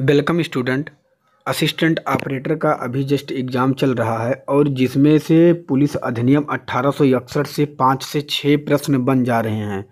welcome student assistant operator का अभी just exam चल रहा है और जिसमें से पुलिस अधिनियम अट्ठारह से पाँच से छः प्रश्न बन जा रहे हैं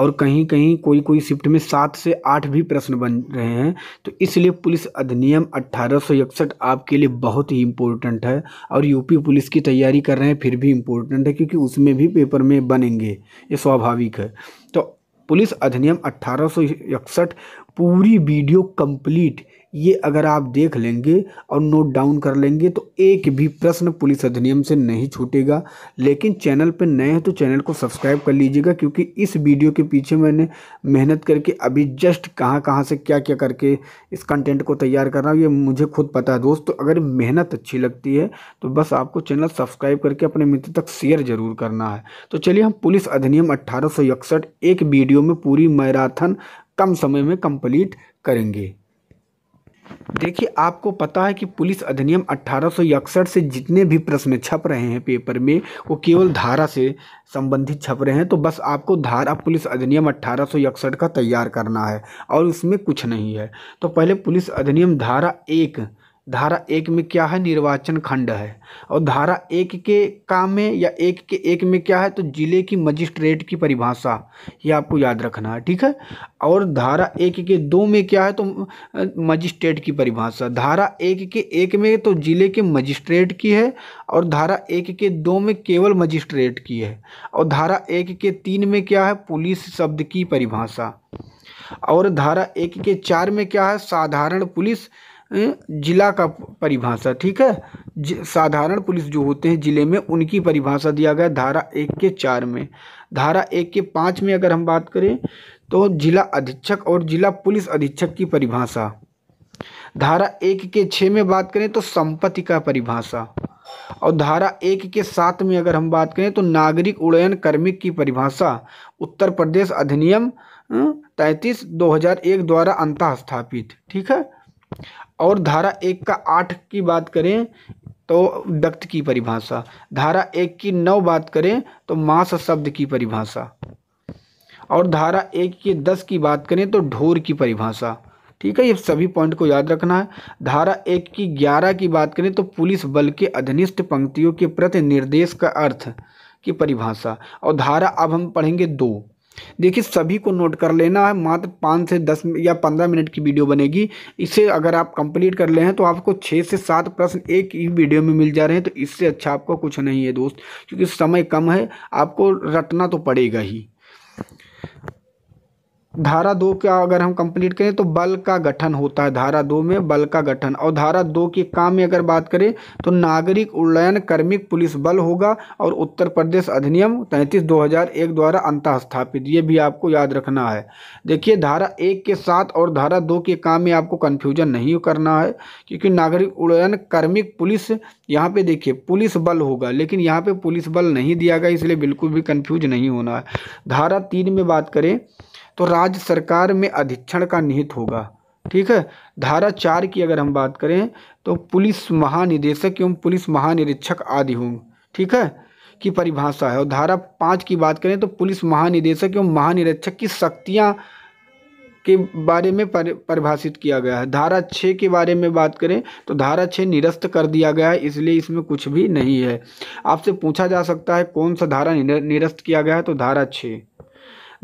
और कहीं कहीं कोई कोई शिफ्ट में सात से आठ भी प्रश्न बन रहे हैं तो इसलिए पुलिस अधिनियम अट्ठारह आपके लिए बहुत ही इम्पोर्टेंट है और यूपी पुलिस की तैयारी कर रहे हैं फिर भी इम्पोर्टेंट है क्योंकि उसमें भी पेपर में बनेंगे ये स्वाभाविक है तो पुलिस अधिनियम अट्ठारह पूरी वीडियो कंप्लीट ये अगर आप देख लेंगे और नोट डाउन कर लेंगे तो एक भी प्रश्न पुलिस अधिनियम से नहीं छूटेगा लेकिन चैनल पर नए हैं तो चैनल को सब्सक्राइब कर लीजिएगा क्योंकि इस वीडियो के पीछे मैंने मेहनत करके अभी जस्ट कहाँ कहाँ से क्या क्या करके इस कंटेंट को तैयार कर रहा हूँ ये मुझे खुद पता है दोस्त तो अगर मेहनत अच्छी लगती है तो बस आपको चैनल सब्सक्राइब करके अपने मित्र तक शेयर जरूर करना है तो चलिए हम पुलिस अधिनियम अट्ठारह एक वीडियो में पूरी मैराथन कम समय में कंप्लीट करेंगे देखिए आपको पता है कि पुलिस अधिनियम अट्ठारह से जितने भी प्रश्न छप रहे हैं पेपर में वो केवल धारा से संबंधित छप रहे हैं तो बस आपको धारा पुलिस अधिनियम अट्ठारह का तैयार करना है और उसमें कुछ नहीं है तो पहले पुलिस अधिनियम धारा एक धारा एक में क्या है निर्वाचन खंड है और धारा एक के काम में या एक के एक में क्या है तो जिले की मजिस्ट्रेट की परिभाषा ये आपको याद रखना है ठीक है और धारा एक के दो में क्या है तो मजिस्ट्रेट की परिभाषा धारा एक के एक में तो जिले के मजिस्ट्रेट की है और धारा एक के दो में केवल मजिस्ट्रेट की है और धारा एक के तीन में क्या है पुलिस शब्द की परिभाषा और धारा एक के चार में क्या है साधारण पुलिस जिला का परिभाषा ठीक है साधारण पुलिस जो होते हैं ज़िले में उनकी परिभाषा दिया गया धारा एक के चार में धारा एक के पाँच में अगर हम बात करें तो जिला अधीक्षक और जिला पुलिस अधीक्षक की परिभाषा धारा एक के छः में बात करें तो संपत्ति का परिभाषा और धारा एक के सात में अगर हम बात करें तो नागरिक उड़यन कर्मिक की परिभाषा उत्तर प्रदेश अधिनियम अं, तैंतीस एक द्वारा अंतस्थापित स्थापित ठीक है और धारा एक का आठ की बात करें तो व्यक्त की परिभाषा धारा एक की नौ बात करें तो मास शब्द की परिभाषा और धारा एक की दस की बात करें तो ढोर की परिभाषा ठीक है ये सभी पॉइंट को याद रखना है धारा एक की ग्यारह की बात करें तो पुलिस बल के अधनिष्ठ पंक्तियों के प्रति निर्देश का अर्थ की परिभाषा और धारा अब हम पढ़ेंगे दो देखिए सभी को नोट कर लेना है मात्र पाँच से दस या पंद्रह मिनट की वीडियो बनेगी इसे अगर आप कंप्लीट कर ले हैं तो आपको छः से सात प्रश्न एक ही वीडियो में मिल जा रहे हैं तो इससे अच्छा आपको कुछ नहीं है दोस्त क्योंकि समय कम है आपको रटना तो पड़ेगा ही धारा दो का अगर हम कंप्लीट करें तो बल का गठन होता है धारा दो में बल का गठन और धारा दो के काम में अगर बात करें तो नागरिक उड़यन कर्मिक पुलिस बल होगा और उत्तर प्रदेश अधिनियम तैंतीस दो हजार एक द्वारा अंत स्थापित ये भी आपको याद रखना है देखिए धारा एक के साथ और धारा दो के काम में आपको कन्फ्यूजन नहीं करना है क्योंकि नागरिक उड़यन कर्मिक पुलिस यहाँ पे देखिए पुलिस बल होगा लेकिन यहाँ पे पुलिस बल नहीं दिया गया इसलिए बिल्कुल भी कन्फ्यूज नहीं होना है धारा तीन में बात करें तो राज्य सरकार में अधीक्षण का निहित होगा ठीक है धारा चार की अगर हम बात करें तो पुलिस महानिदेशक एवं पुलिस महानिरीक्षक आदि होंगे ठीक है की परिभाषा है और धारा पाँच की बात करें तो पुलिस महानिदेशक एवं महानिरीक्षक की शक्तियाँ के बारे में परिभाषित किया गया है धारा छः के बारे में बात करें तो धारा छः निरस्त कर दिया गया है इसलिए इसमें कुछ भी नहीं है आपसे पूछा जा सकता है कौन सा धारा निरस्त किया गया है तो धारा छः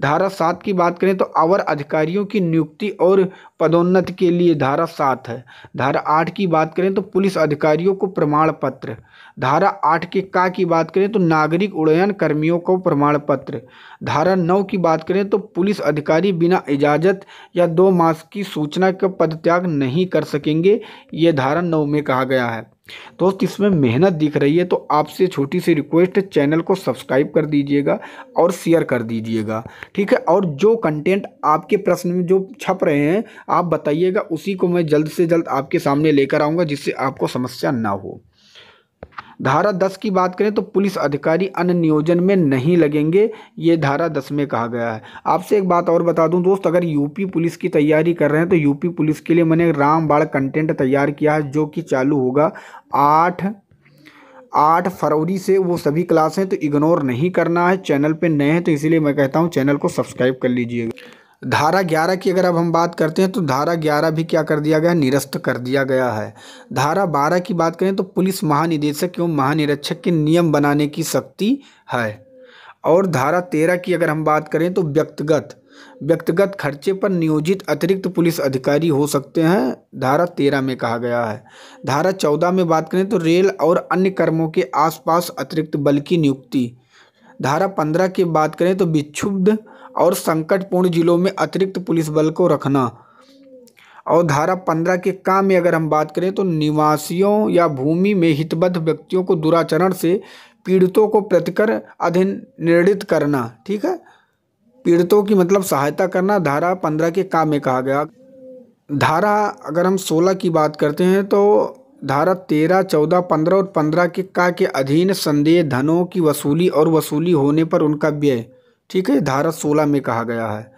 धारा सात की बात करें तो अवर अधिकारियों की नियुक्ति और पदोन्नति के लिए धारा सात है धारा आठ की बात करें तो पुलिस अधिकारियों को प्रमाण पत्र धारा आठ के का की बात करें तो नागरिक उड़यन कर्मियों को प्रमाण पत्र धारा नौ की बात करें तो पुलिस अधिकारी बिना इजाजत या दो मास की सूचना का पदत्याग नहीं कर सकेंगे ये धारा नौ में कहा गया है दोस्त इसमें मेहनत दिख रही है तो आपसे छोटी सी रिक्वेस्ट चैनल को सब्सक्राइब कर दीजिएगा और शेयर कर दीजिएगा ठीक है और जो कंटेंट आपके प्रश्न में जो छप रहे हैं आप बताइएगा उसी को मैं जल्द से जल्द आपके सामने लेकर आऊँगा जिससे आपको समस्या ना हो धारा दस की बात करें तो पुलिस अधिकारी अन्य नियोजन में नहीं लगेंगे ये धारा दस में कहा गया है आपसे एक बात और बता दूं दोस्त अगर यूपी पुलिस की तैयारी कर रहे हैं तो यूपी पुलिस के लिए मैंने रामबाड़ कंटेंट तैयार किया है जो कि चालू होगा आठ आठ फरवरी से वो सभी क्लास हैं तो इग्नोर नहीं करना है चैनल पर नए हैं तो इसीलिए मैं कहता हूँ चैनल को सब्सक्राइब कर लीजिएगा धारा ग्यारह की अगर अब हम बात करते हैं तो धारा ग्यारह भी क्या कर दिया गया निरस्त कर दिया गया है धारा बारह की बात करें तो पुलिस महानिदेशक एवं महानिरीक्षक के नियम बनाने की शक्ति है और धारा तेरह की अगर हम बात करें तो व्यक्तिगत व्यक्तिगत खर्चे पर नियोजित अतिरिक्त पुलिस अधिकारी हो सकते हैं धारा तेरह में कहा गया है धारा चौदह में बात करें तो रेल और अन्य कर्मों के आसपास अतिरिक्त बल की नियुक्ति धारा पंद्रह की बात करें तो विक्षुब्ध और संकटपूर्ण जिलों में अतिरिक्त पुलिस बल को रखना और धारा पंद्रह के काम में अगर हम बात करें तो निवासियों या भूमि में हितबद्ध व्यक्तियों को दुराचरण से पीड़ितों को प्रतिकर अधिन निर्णित करना ठीक है पीड़ितों की मतलब सहायता करना धारा पंद्रह के काम में कहा गया धारा अगर हम सोलह की बात करते हैं तो धारा तेरह चौदह पंद्रह और पंद्रह के का के अधीन संदेह धनों की वसूली और वसूली होने पर उनका व्यय ठीक है धारा सोलह में कहा गया है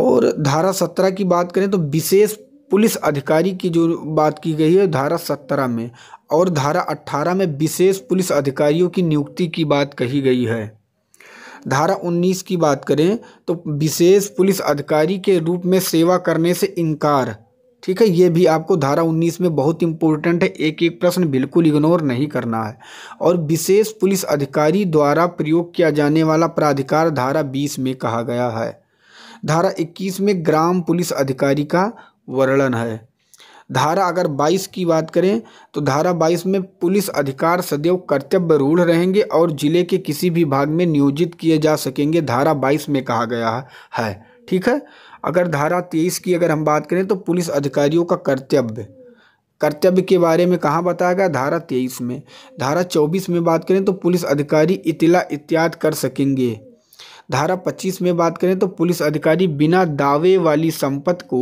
और धारा सत्रह की बात करें तो विशेष पुलिस अधिकारी की जो बात की गई है धारा सत्रह में और धारा अट्ठारह में विशेष पुलिस अधिकारियों की नियुक्ति की बात कही गई है धारा उन्नीस की बात करें तो विशेष पुलिस अधिकारी के रूप में सेवा करने से इनकार ठीक है ये भी आपको धारा 19 में बहुत इंपॉर्टेंट है एक एक प्रश्न बिल्कुल इग्नोर नहीं करना है और विशेष पुलिस अधिकारी द्वारा प्रयोग किया जाने वाला प्राधिकार धारा 20 में कहा गया है धारा 21 में ग्राम पुलिस अधिकारी का वर्णन है धारा अगर 22 की बात करें तो धारा 22 में पुलिस अधिकार सदैव कर्तव्य रूढ़ रहेंगे और जिले के किसी भी भाग में नियोजित किए जा सकेंगे धारा 22 में कहा गया है ठीक है अगर धारा तेईस की अगर हम बात करें तो पुलिस अधिकारियों का कर्तव्य कर्तव्य के बारे में कहाँ बताया गया धारा तेईस में धारा चौबीस में बात करें तो पुलिस अधिकारी इतला इत्याद कर सकेंगे धारा पच्चीस में बात करें तो पुलिस अधिकारी बिना दावे वाली संपत्ति को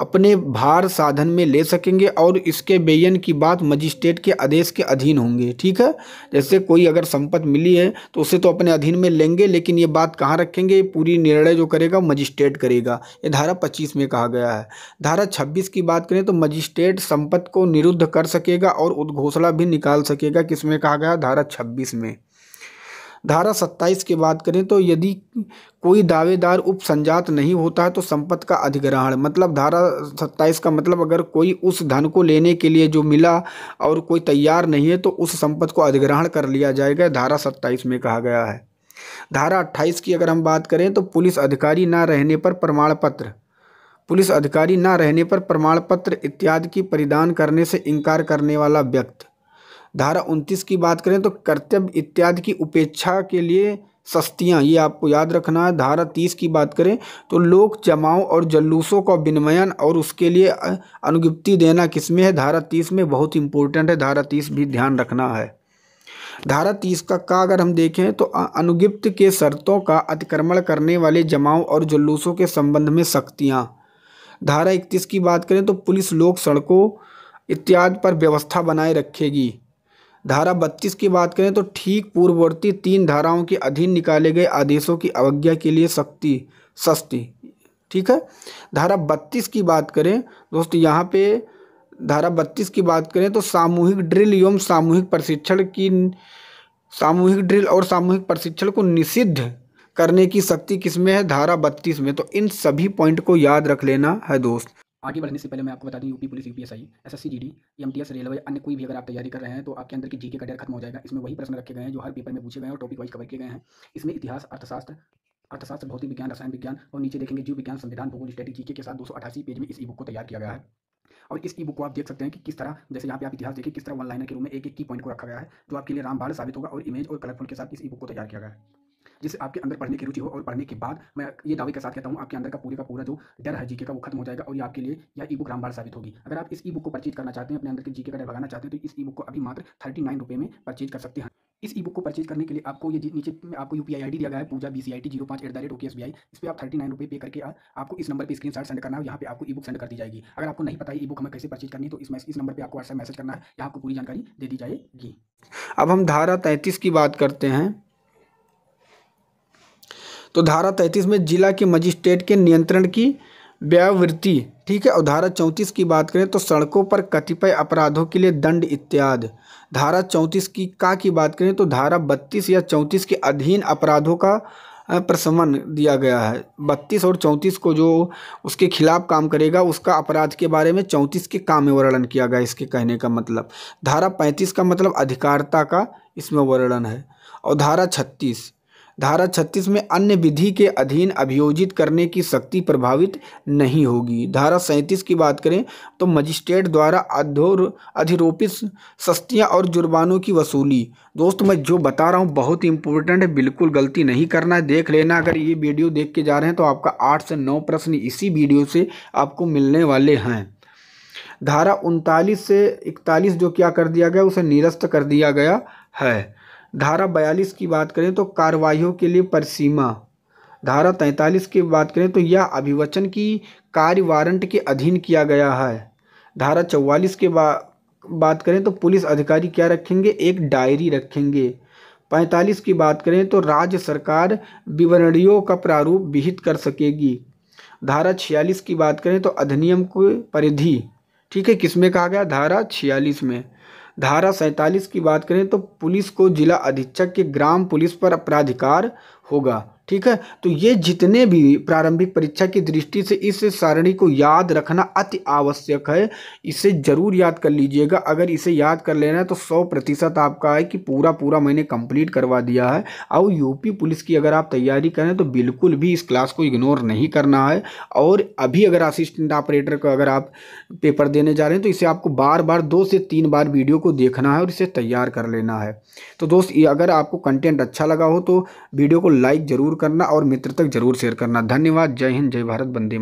अपने भार साधन में ले सकेंगे और इसके बेयन की बात मजिस्ट्रेट के आदेश के अधीन होंगे ठीक है जैसे कोई अगर संपत्ति मिली है तो उसे तो अपने अधीन में लेंगे लेकिन ये बात कहाँ रखेंगे ये पूरी निर्णय जो करेगा मजिस्ट्रेट करेगा ये धारा पच्चीस में कहा गया है धारा छब्बीस की बात करें तो मजिस्ट्रेट संपत्ति को निरुद्ध कर सकेगा और उद्घोषणा भी निकाल सकेगा किसमें कहा गया धारा छब्बीस में धारा 27 की बात करें तो यदि कोई दावेदार उपसंजात नहीं होता है तो संपत्ति का अधिग्रहण मतलब धारा 27 का मतलब अगर कोई उस धन को लेने के लिए जो मिला और कोई तैयार नहीं है तो उस संपत्ति को अधिग्रहण कर लिया जाएगा धारा 27 में कहा गया है धारा 28 की अगर हम बात करें तो पुलिस अधिकारी ना रहने पर प्रमाण पत्र पुलिस अधिकारी ना रहने पर प्रमाण पत्र इत्यादि की परिधान करने से इनकार करने वाला व्यक्ति धारा उनतीस की बात करें तो कर्तव्य इत्यादि की उपेक्षा के लिए सस्तियाँ ये आपको याद रखना है धारा तीस की बात करें तो लोक जमाओं और जल्लूसों का विनिमयन और उसके लिए अनुगिप्ति देना किसमें है धारा तीस में बहुत इंपॉर्टेंट है धारा तीस भी ध्यान रखना है धारा तीस का का अगर हम देखें तो अनुगिप्त के शर्तों का अतिक्रमण करने वाले जमाओं और जुलूसों के संबंध में सख्तियाँ धारा इकतीस की बात करें तो पुलिस लोक सड़कों इत्यादि पर व्यवस्था बनाए रखेगी धारा बत्तीस की बात करें तो ठीक पूर्ववर्ती तीन धाराओं के अधीन निकाले गए आदेशों की अवज्ञा के लिए शक्ति सस्ती ठीक है धारा बत्तीस की बात करें दोस्तों यहाँ पे धारा बत्तीस की बात करें तो सामूहिक ड्रिल एवं सामूहिक प्रशिक्षण की सामूहिक ड्रिल और सामूहिक प्रशिक्षण को निषिद्ध करने की शक्ति किसमें है धारा बत्तीस में तो इन सभी पॉइंट को याद रख लेना है दोस्त आगे बढ़ने से पहले मैं आपको बता दूं UP police U P S I S S C D M S railway अन्य कोई भी अगर आप तैयारी कर रहे हैं तो आपके अंदर की जी के डर खत्म हो जाएगा इसमें वही प्रश्न रखे गए हैं जो हर पेपर में पूछे गए हैं और टॉपिक वाइज कवर किए गए हैं इसमें इतिहास अर्थशास्त्र अर्थशास्त्र भौतिक विज्ञान रसायन विज्ञान और नीचे देखेंगे जीव विज्ञान संविधान भूगोल स्टडी जीके के साथ दो पेज में इस ई बुक को तैयार किया गया है और इस ई बुक को आप देख सकते हैं कि किस तरह जैसे यहाँ पे आप इतिहास देखिए किस तरह वन लाइनर के रूप में एक एक की पॉइंट को रखा गया है जो आपके लिए रामबाड़ साबित होगा और इमेज और कलरफुल के साथ इस ई बुक को तैयार किया गया है जिससे आपके अंदर पढ़ने की रुचि हो और पढ़ने के बाद मैं ये दावे के साथ कहता हूँ आपके अंदर का पूरे का पूरा जो डर है जीके का वो खत्म हो जाएगा और ये आपके लिए यह ई बुक रामबार साबित होगी अगर आप इस ई बुक को परचेज करना चाहते हैं अपने अंदर के जीके का डर भगाना चाहते हैं तो इस ई बुक को अभी मात्र थर्टी नाइन रुपये में परचेज कर सकते हैं इस ई बुक को परचेज करने के लिए आपको ये नीचे में आपको U P I I D दिया गया है Pooja B C I T zero पाँच at the rate okay S B I इस पर आप थर्टी नाइन रुपये पे करके आपको इस नंबर पर स्क्रीन शॉट सेंड करना है यहाँ पे आपको ई बुक सेंड कर दी जाएगी अगर आपको नहीं पता है ई बुक हमें कैसे परचेज करनी है तो इस इस नंबर पर आपको व्हाट्सएप मैसेज करना है यहाँ आपको पूरी जानकारी दे दी जाएगी अब हम धारा तैंतीस की बात करते हैं तो धारा तैंतीस में जिला के मजिस्ट्रेट के नियंत्रण की व्यावृत्ति ठीक है और धारा चौंतीस की बात करें तो सड़कों पर कतिपय अपराधों के लिए दंड इत्यादि धारा चौंतीस की का की बात करें तो धारा बत्तीस या चौंतीस के अधीन अपराधों का प्रशमन दिया गया है बत्तीस और चौंतीस को जो उसके खिलाफ काम करेगा उसका अपराध के बारे में चौंतीस के काम में वर्णन किया गया इसके कहने का मतलब धारा पैंतीस का मतलब अधिकारता का इसमें वर्णन है और धारा छत्तीस धारा 36 में अन्य विधि के अधीन अभियोजित करने की शक्ति प्रभावित नहीं होगी धारा 37 की बात करें तो मजिस्ट्रेट द्वारा अधोर अधिरोपित सस्तियाँ और जुर्मानों की वसूली दोस्त मैं जो बता रहा हूँ बहुत इंपॉर्टेंट है बिल्कुल गलती नहीं करना है देख लेना अगर ये वीडियो देख के जा रहे हैं तो आपका आठ से नौ प्रश्न इसी वीडियो से आपको मिलने वाले हैं धारा उनतालीस से इकतालीस जो क्या कर दिया गया उसे निरस्त कर दिया गया है धारा बयालीस की बात करें तो कार्रवाइयों के लिए परिसीमा धारा तैंतालीस की बात करें तो यह अभिवचन की कार्य वारंट के अधीन किया गया है धारा चौवालीस के बा बात करें तो पुलिस अधिकारी क्या रखेंगे एक डायरी रखेंगे पैंतालीस की बात करें तो राज्य सरकार विवरणियों का प्रारूप विहित कर सकेगी धारा छियालीस की बात करें तो अधिनियम को परिधि ठीक है किसमें कहा गया धारा छियालीस में धारा सैंतालीस की बात करें तो पुलिस को जिला अधीक्षक के ग्राम पुलिस पर अपराधिकार होगा ठीक है तो ये जितने भी प्रारंभिक परीक्षा की दृष्टि से इस सारणी को याद रखना अति आवश्यक है इसे जरूर याद कर लीजिएगा अगर इसे याद कर लेना है तो सौ प्रतिशत आपका है कि पूरा पूरा मैंने कंप्लीट करवा दिया है और यूपी पुलिस की अगर आप तैयारी करें तो बिल्कुल भी इस क्लास को इग्नोर नहीं करना है और अभी अगर असिस्टेंट ऑपरेटर का अगर आप पेपर देने जा रहे हैं तो इसे आपको बार बार दो से तीन बार वीडियो को देखना है और इसे तैयार कर लेना है तो दोस्त अगर आपको कंटेंट अच्छा लगा हो तो वीडियो को लाइक ज़रूर करना और मित्र तक जरूर शेयर करना धन्यवाद जय हिंद जय भारत बंदे